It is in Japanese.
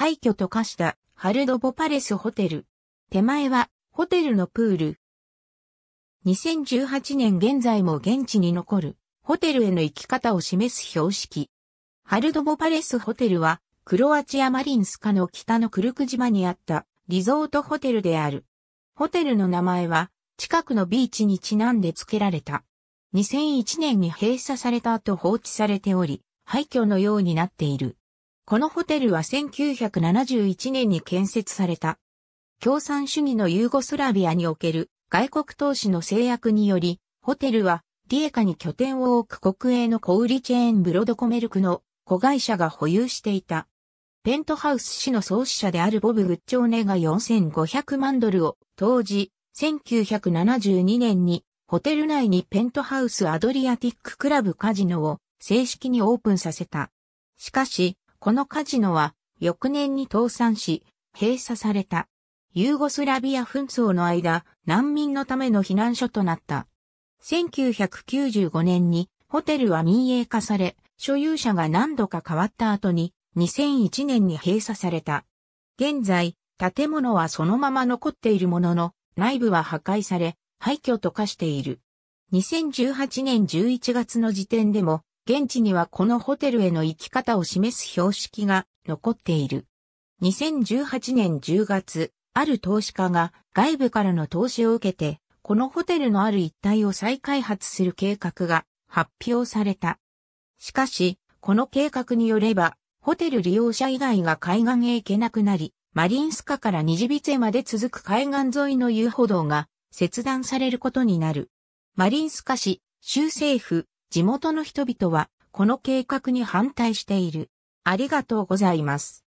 廃墟と化したハルドボパレスホテル。手前はホテルのプール。2018年現在も現地に残るホテルへの行き方を示す標識。ハルドボパレスホテルはクロアチアマリンスカの北のクルク島にあったリゾートホテルである。ホテルの名前は近くのビーチにちなんで付けられた。2001年に閉鎖された後放置されており、廃墟のようになっている。このホテルは1971年に建設された。共産主義のユーゴスラビアにおける外国投資の制約により、ホテルはディエカに拠点を置く国営の小売チェーンブロドコメルクの子会社が保有していた。ペントハウス氏の創始者であるボブ・グッチョーネが4500万ドルを当時、1972年にホテル内にペントハウスアドリアティッククラブカジノを正式にオープンさせた。しかし、このカジノは翌年に倒産し、閉鎖された。ユーゴスラビア紛争の間、難民のための避難所となった。1995年にホテルは民営化され、所有者が何度か変わった後に2001年に閉鎖された。現在、建物はそのまま残っているものの、内部は破壊され、廃墟と化している。2018年11月の時点でも現地にはこのホテルへの行き方を示す標識が残っている。2018年10月、ある投資家が外部からの投資を受けて、このホテルのある一帯を再開発する計画が発表された。しかし、この計画によれば、ホテル利用者以外が海岸へ行けなくなり、マリンスカからニジビツェまで続く海岸沿いの遊歩道が切断されることになる。マリンスカ市、州政府、地元の人々はこの計画に反対している。ありがとうございます。